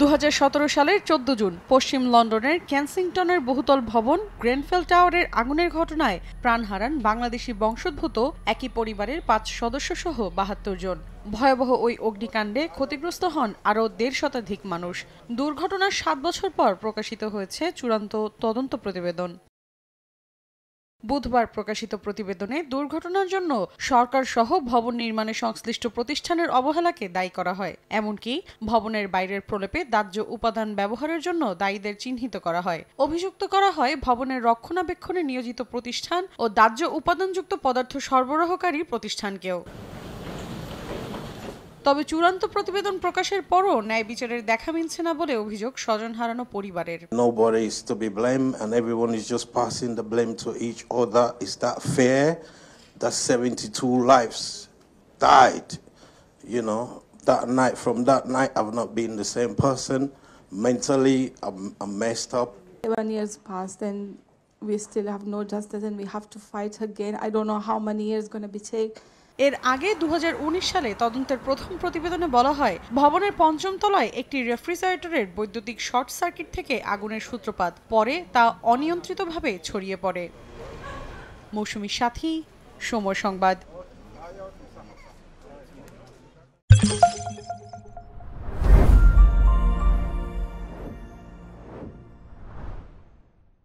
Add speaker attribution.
Speaker 1: দু সালের চোদ্দ জুন পশ্চিম লন্ডনের ক্যানসিংটনের বহুতল ভবন গ্রেনফেল টাওয়ারের আগুনের ঘটনায় প্রাণ হারান বাংলাদেশি বংশোদ্ভূত একই পরিবারের পাঁচ সদস্য সহ বাহাত্তর জন ভয়াবহ ওই অগ্নিকাণ্ডে ক্ষতিগ্রস্ত হন আরও দেড় শতাধিক মানুষ দুর্ঘটনার সাত বছর পর প্রকাশিত হয়েছে চূড়ান্ত তদন্ত প্রতিবেদন বুধবার প্রকাশিত প্রতিবেদনে দুর্ঘটনার জন্য সরকার সহ ভবন নির্মাণে সংশ্লিষ্ট প্রতিষ্ঠানের অবহেলাকে দায়ী করা হয় এমনকি ভবনের বাইরের প্রলেপে দাহ্য উপাদান ব্যবহারের জন্য দায়ীদের চিহ্নিত করা হয় অভিযুক্ত করা হয় ভবনের রক্ষণাবেক্ষণে নিয়োজিত প্রতিষ্ঠান ও দাহ্য উপাদানযুক্ত পদার্থ সরবরাহকারী প্রতিষ্ঠানকেও তবে চূড়ান্ত প্রতিবেদন প্রকাশের পরও ন্যায় বিচারের দেখা মিলছে না বলে অভিযোগ স্বজন হারানো পরিবারের
Speaker 2: Nobody is to be blamed and everyone is just passing the blame to each other. Is that fair? That 72 lives died, you know, that night. From that night, I've not been the same person. Mentally, I'm, I'm messed up.
Speaker 3: One years passed and we still have no justice and we have to fight again. I don't know how many years going to be take. এর আগে দু সালে তদন্তের প্রথম
Speaker 1: প্রতিবেদনে বলা হয় ভবনের পঞ্চম তলায় একটি রেফ্রিজারেটরের বৈদ্যুতিক শর্ট সার্কিট থেকে আগুনের সূত্রপাত পরে তা অনিয়ন্ত্রিতভাবে ছড়িয়ে পড়ে মৌসুমি সাথী সময় সংবাদ